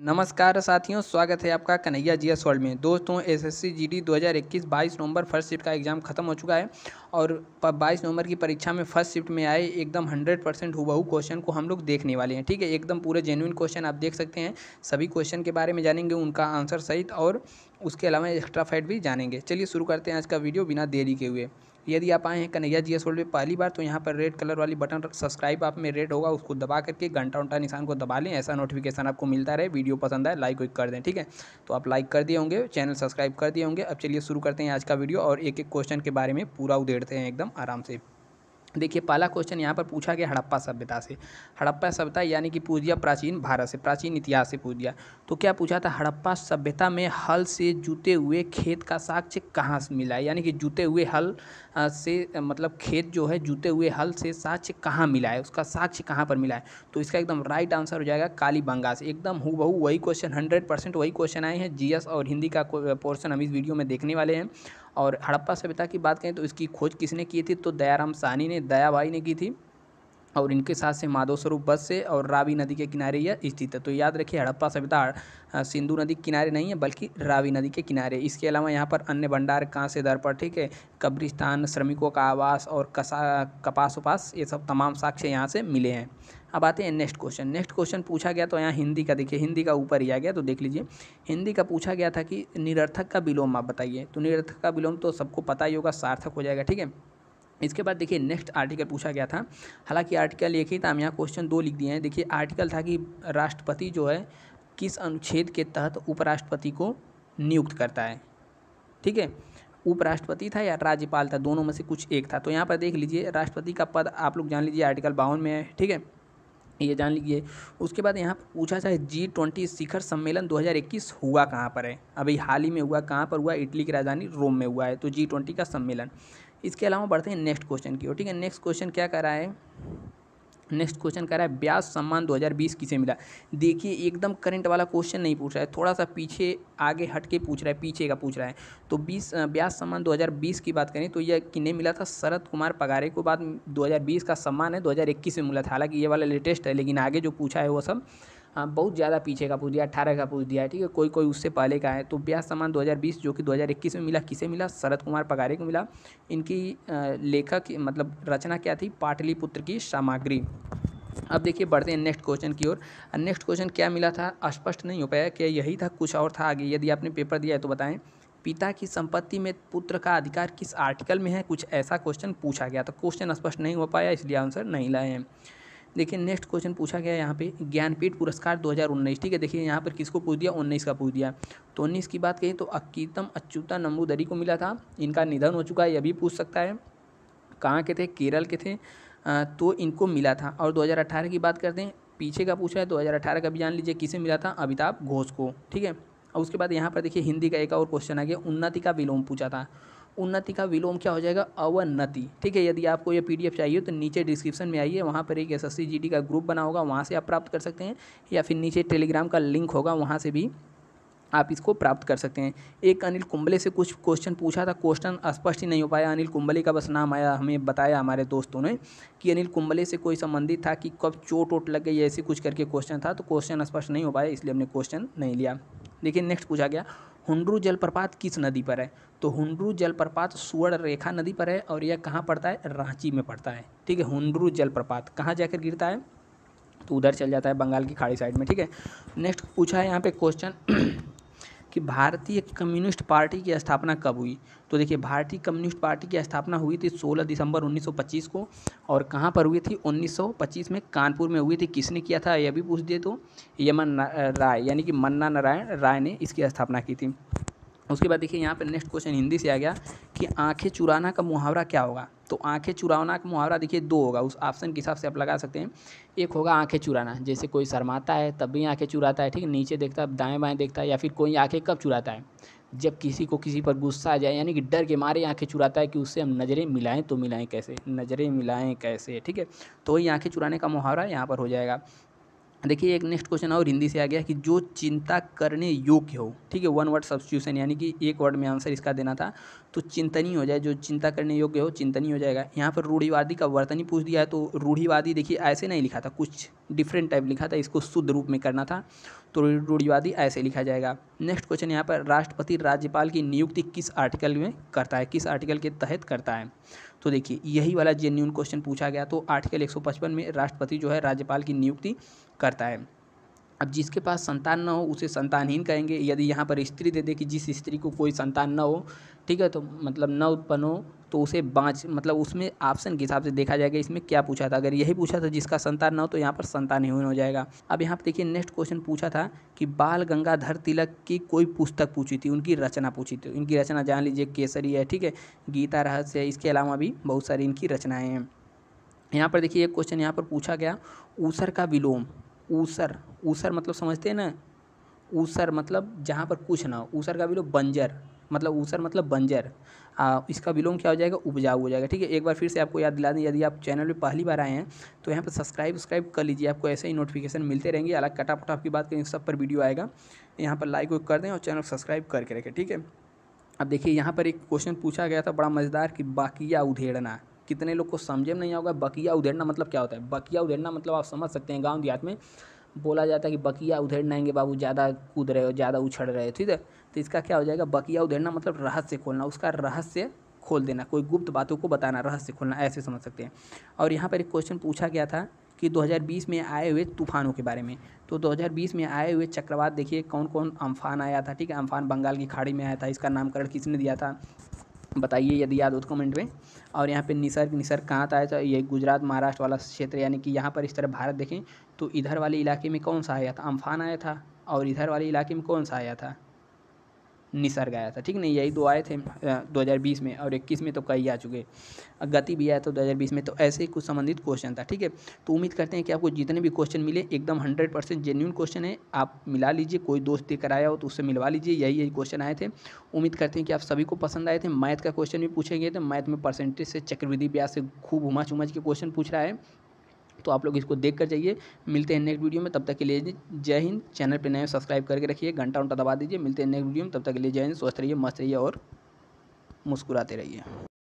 नमस्कार साथियों स्वागत है आपका कन्हैया जी एस वर्ल्ड में दोस्तों S S C G D दो हज़ार इक्कीस बाईस नवंबर फर्स्ट शिफ्ट का एग्ज़ाम खत्म हो चुका है और बाईस नवंबर की परीक्षा में फर्स्ट शिफ्ट में आए एकदम हंड्रेड परसेंट हुबहू क्वेश्चन को हम लोग देखने वाले हैं ठीक है एकदम पूरे जेन्यून क्वेश्चन आप देख सकते हैं सभी क्वेश्चन के बारे में जानेंगे उनका आंसर सहित और उसके अलावा एक्स्ट्रा फैट भी जानेंगे चलिए शुरू करते हैं आज का वीडियो बिना देरी के हुए यदि आप आए हैं कन्हैया जी एस पे पहली बार तो यहाँ पर रेड कलर वाली बटन सब्सक्राइब आप में रेड होगा उसको दबा करके घंटा उंटा निशान को दबा लें ऐसा नोटिफिकेशन आपको मिलता रहे वीडियो पसंद आए लाइक वाइक कर दें ठीक है तो आप लाइक कर दिए होंगे चैनल सब्सक्राइब कर दिए होंगे अब चलिए शुरू करते हैं आज का वीडियो और एक एक क्वेश्चन के बारे में पूरा उधेड़ते हैं एकदम आराम से देखिए पहला क्वेश्चन यहाँ पर पूछा गया हड़प्पा सभ्यता से हड़प्पा सभ्यता यानी कि पूछ दिया प्राचीन भारत से प्राचीन इतिहास से पूछ दिया तो क्या पूछा था हड़प्पा सभ्यता में हल से जूते हुए खेत का साक्ष्य कहाँ से मिला है यानी कि जूते हुए हल से मतलब खेत जो है जूते हुए हल से साक्ष्य कहाँ मिला है उसका साक्ष्य कहाँ पर मिला है तो इसका एकदम राइट आंसर हो जाएगा बंगा से एकदम हु वही क्वेश्चन हंड्रेड वही क्वेश्चन आए हैं जी और हिंदी का पोर्सन हम इस वीडियो में देखने वाले हैं और हड़प्पा सभ्यता की बात करें तो इसकी खोज किसने की थी तो दयाराम साहनी ने दया भाई ने की थी और इनके साथ से माधव स्वरूप बस से और रावी नदी के किनारे यह स्थित है तो याद रखिए हड़प्पा सभ्यता सिंधु नदी के किनारे नहीं है बल्कि रावी नदी के किनारे इसके अलावा यहाँ पर अन्य भंडार कहाँ से दर पर ठीक है कब्रिस्तान श्रमिकों का आवास और कसा कपास उपास ये सब तमाम साक्ष्य यहाँ से मिले हैं अब आते हैं नेक्स्ट क्वेश्चन नेक्स्ट क्वेश्चन पूछा गया तो यहाँ हिंदी का देखिए हिंदी का ऊपर ही आ गया तो देख लीजिए हिंदी का पूछा गया था कि निरर्थक का विलोम आप बताइए तो निरर्थक का विलोम तो सबको पता ही होगा सार्थक हो जाएगा ठीक है इसके बाद देखिए नेक्स्ट आर्टिकल पूछा गया था हालांकि आर्टिकल एक ही था हम यहाँ क्वेश्चन दो लिख दिए हैं देखिए आर्टिकल था कि राष्ट्रपति जो है किस अनुच्छेद के तहत उपराष्ट्रपति को नियुक्त करता है ठीक है उपराष्ट्रपति था या राज्यपाल था दोनों में से कुछ एक था तो यहाँ पर देख लीजिए राष्ट्रपति का पद आप लोग जान लीजिए आर्टिकल बावन में है ठीक है ये जान लीजिए उसके बाद यहाँ पर पूछा जाए जी ट्वेंटी शिखर सम्मेलन 2021 हुआ कहाँ पर है अभी हाल ही में हुआ कहाँ पर हुआ इटली की राजधानी रोम में हुआ है तो जी ट्वेंटी का सम्मेलन इसके अलावा बढ़ते हैं नेक्स्ट क्वेश्चन की ओर ठीक है नेक्स्ट क्वेश्चन क्या करा है नेक्स्ट क्वेश्चन कह रहा है ब्यास सम्मान 2020 किसे मिला देखिए एकदम करंट वाला क्वेश्चन नहीं पूछ रहा है थोड़ा सा पीछे आगे हट के पूछ रहा है पीछे का पूछ रहा है तो 20 ब्यास सम्मान 2020 की बात करें तो यह किन्हें मिला था शरद कुमार पगारे को बाद 2020 का सम्मान है 2021 में मिला था हालांकि ये वाला लेटेस्ट है लेकिन आगे जो पूछा है वो सब हाँ, बहुत ज़्यादा पीछे का पूछ दिया अठारह का पूछ दिया है ठीक है कोई कोई उससे पहले का है तो ब्याज सम्मान 2020 जो कि 2021 में मिला किसे मिला शरद कुमार पगारे को मिला इनकी लेखक मतलब रचना क्या थी पाटलिपुत्र की सामग्री अब देखिए बढ़ते हैं नेक्स्ट क्वेश्चन की ओर नेक्स्ट क्वेश्चन क्या मिला था स्पष्ट नहीं हो पाया क्या यही था कुछ और था आगे यदि आपने पेपर दिया है तो बताएं पिता की संपत्ति में पुत्र का अधिकार किस आर्टिकल में है कुछ ऐसा क्वेश्चन पूछा गया तो क्वेश्चन स्पष्ट नहीं हो पाया इसलिए आंसर नहीं लाए हैं देखिए नेक्स्ट क्वेश्चन पूछा गया यहाँ पे ज्ञानपीठ पुरस्कार 2019 ठीक है देखिए यहाँ पर किसको पूछ दिया उन्नीस का पूछ दिया तो उन्नीस की बात कही तो अक्कीतम अच्युता नंबूदरी को मिला था इनका निधन हो चुका है यह भी पूछ सकता है कहाँ के थे केरल के थे तो इनको मिला था और दो की बात करते हैं पीछे का पूछा है दो का भी जान लीजिए किसे मिला था अमिताभ घोष को ठीक है और उसके बाद यहाँ पर देखिए हिंदी का एक और क्वेश्चन आ गया उन्नति का विलोम पूछा था उन्नति का विलोम क्या हो जाएगा अवनति ठीक है यदि आपको ये पीडीएफ चाहिए तो नीचे डिस्क्रिप्शन में आइए वहाँ पर एक एसएससी जीडी का ग्रुप बना होगा वहाँ से आप प्राप्त कर सकते हैं या फिर नीचे टेलीग्राम का लिंक होगा वहाँ से भी आप इसको प्राप्त कर सकते हैं एक अनिल कुंबले से कुछ क्वेश्चन पूछा था क्वेश्चन स्पष्ट ही नहीं हो पाया अनिल कुंबले का बस नाम आया हमें बताया हमारे दोस्तों ने कि अनिल कुंबले से कोई संबंधित था कि कब चोट वोट लग गई ऐसे कुछ करके क्वेश्चन था तो क्वेश्चन स्पष्ट नहीं हो पाया इसलिए हमने क्वेश्चन नहीं लिया लेकिन नेक्स्ट पूछा गया हुंडरू जलप्रपात किस नदी पर है तो हुंडरू जलप्रपात सुवर्ण रेखा नदी पर है और यह कहाँ पड़ता है रांची में पड़ता है ठीक है हुंडरू जलप्रपात कहाँ जाकर गिरता है तो उधर चल जाता है बंगाल की खाड़ी साइड में ठीक है नेक्स्ट पूछा है यहाँ पे क्वेश्चन कि भारतीय कम्युनिस्ट पार्टी की स्थापना कब हुई तो देखिए भारतीय कम्युनिस्ट पार्टी की स्थापना हुई थी 16 दिसंबर 1925 को और कहाँ पर हुई थी 1925 में कानपुर में हुई थी किसने किया था यह भी पूछ दिए तो यमन राय यानी कि मन्ना नारायण राय ने इसकी स्थापना की थी उसके बाद देखिए यहाँ पर नेक्स्ट क्वेश्चन हिंदी से आ गया कि आंखें चुराना का मुहावरा क्या होगा तो आंखें चुराना का मुहावरा देखिए दो होगा उस ऑप्शन के हिसाब से आप लगा सकते हैं एक होगा आंखें चुराना जैसे कोई शर्माता है तब भी आंखें चुराता है ठीक है नीचे देखता है दाएँ बाएँ देखता है या फिर कोई आँखें कब चुराता है जब किसी को किसी पर गुस्सा आ जाए यानी कि डर के मारे आंखें चुराता है कि उससे हम नज़रें मिलाएं तो मिलाएं कैसे नज़रें मिलाएं कैसे ठीक है तो वही आंखें चुराने का मुहावरा यहाँ पर हो जाएगा देखिए एक नेक्स्ट क्वेश्चन और हिंदी से आ गया कि जो चिंता करने योग्य हो ठीक है वन वर्ड सब्सिट्यूशन यानी कि एक वर्ड में आंसर इसका देना था तो चिंतनी हो जाए जो चिंता करने योग्य हो चिंतनी हो जाएगा यहाँ पर रूढ़िवादी का वर्तन ही पूछ दिया है तो रूढ़िवादी देखिए ऐसे नहीं लिखा था कुछ डिफरेंट टाइप लिखा था इसको शुद्ध रूप में करना था तो रूढ़िवादी ऐसे लिखा जाएगा नेक्स्ट क्वेश्चन यहाँ पर राष्ट्रपति राज्यपाल की नियुक्ति किस आर्टिकल में करता है किस आर्टिकल के तहत करता है तो देखिए यही वाला जेन्यून क्वेश्चन पूछा गया तो आर्टिकल एक में राष्ट्रपति जो है राज्यपाल की नियुक्ति करता है अब जिसके पास संतान ना हो उसे संतानहीन कहेंगे यदि यहाँ पर स्त्री दे दे कि जिस स्त्री को कोई संतान ना हो ठीक है तो मतलब न उत्पन्न हो तो उसे बाँच मतलब उसमें ऑप्शन के हिसाब से देखा जाएगा इसमें क्या पूछा था अगर यही पूछा था जिसका संतान ना हो तो यहाँ पर संतानहीन हो जाएगा अब यहाँ पर देखिए नेक्स्ट क्वेश्चन पूछा था कि बाल गंगाधर तिलक की कोई पुस्तक पूछी थी उनकी रचना पूछी थी इनकी रचना जान लीजिए केसरी है ठीक है गीता रहस्य है इसके अलावा भी बहुत सारी इनकी रचनाएँ हैं यहाँ पर देखिए एक क्वेश्चन यहाँ पर पूछा गया ऊसर का विलोम ऊसर ऊसर मतलब समझते हैं ना ऊसर मतलब जहाँ पर कुछ ना हो ऊसर का विलोम बंजर मतलब ऊसर मतलब बंजर आ, इसका विलोम क्या हो जाएगा उपजाऊ हो जाएगा ठीक है एक बार फिर से आपको याद दिला दें यदि आप चैनल पे पहली बार आए हैं तो यहाँ पर सब्सक्राइब सब्सक्राइब कर लीजिए आपको ऐसे ही नोटिफिकेशन मिलते रहेंगे अलग कटापटा की बात करें सब पर वीडियो आएगा यहाँ पर लाइक वाइक कर दें और चैनल सब्सक्राइब करके रखें ठीक है अब देखिए यहाँ पर एक क्वेश्चन पूछा गया था बड़ा मज़ेदार कि बाकिया उधेड़ना कितने लोग को समझे में नहीं आओगे बकिया उधेड़ना मतलब क्या होता है बकिया उधेड़ना मतलब आप समझ सकते हैं गाँव देहात में बोला जाता है कि बकिया आएंगे बाबू ज़्यादा कूद रहे हो ज़्यादा उछड़ रहे हो ठीक है तो इसका क्या हो जाएगा बकिया उधेड़ना मतलब रहस्य खोलना उसका रहस्य खोल देना कोई गुप्त बातों को बताना रहस्य खोलना ऐसे समझ सकते हैं और यहाँ पर एक क्वेश्चन पूछा गया था कि 2020 में आए हुए तूफानों के बारे में तो 2020 में आए हुए चक्रवात देखिए कौन कौन अम्फान आया था ठीक है अम्फान बंगाल की खाड़ी में आया था इसका नामकरण किसने दिया था बताइए यदि याद हो तो कमेंट में और यहाँ पे निसर्ग निसर्ग कहाँ आता है तो ये गुजरात महाराष्ट्र वाला क्षेत्र यानी कि यहाँ पर इस तरह भारत देखें तो इधर वाले इलाके में कौन सा आया था अम्फान आया था और इधर वाले इलाके में कौन सा आया था निसर्ग आया था ठीक नहीं यही दो आए थे 2020 में और 21 में तो कई आ चुके गति भी आया था तो 2020 में तो ऐसे ही कुछ संबंधित क्वेश्चन था ठीक है तो उम्मीद करते हैं कि आपको जितने भी क्वेश्चन मिले एकदम हंड्रेड परसेंट जेन्यून क्वेश्चन है आप मिला लीजिए कोई दोस्त देकर आया हो तो उससे मिलवा लीजिए यही यही क्वेश्चन आए थे उम्मीद करते हैं कि आप सभी को पसंद आए थे मैथ का क्वेश्चन भी पूछे गए थे मैथ में परसेंटेज से चक्रवृद्धि ब्याज से खूब उमाच चुमा के क्वेश्चन पूछ रहा है तो आप लोग इसको देख कर जाइए मिलते हैं नेक्स्ट वीडियो में तब तक के लिए जय हिंद चैनल पर नए सब्सक्राइब करके रखिए घंटा उंटा दबा दीजिए मिलते हैं नेक्स्ट वीडियो में तब तक के लिए जय हिंद स्वस्थ रहिए मस्त रहिए और मुस्कुराते रहिए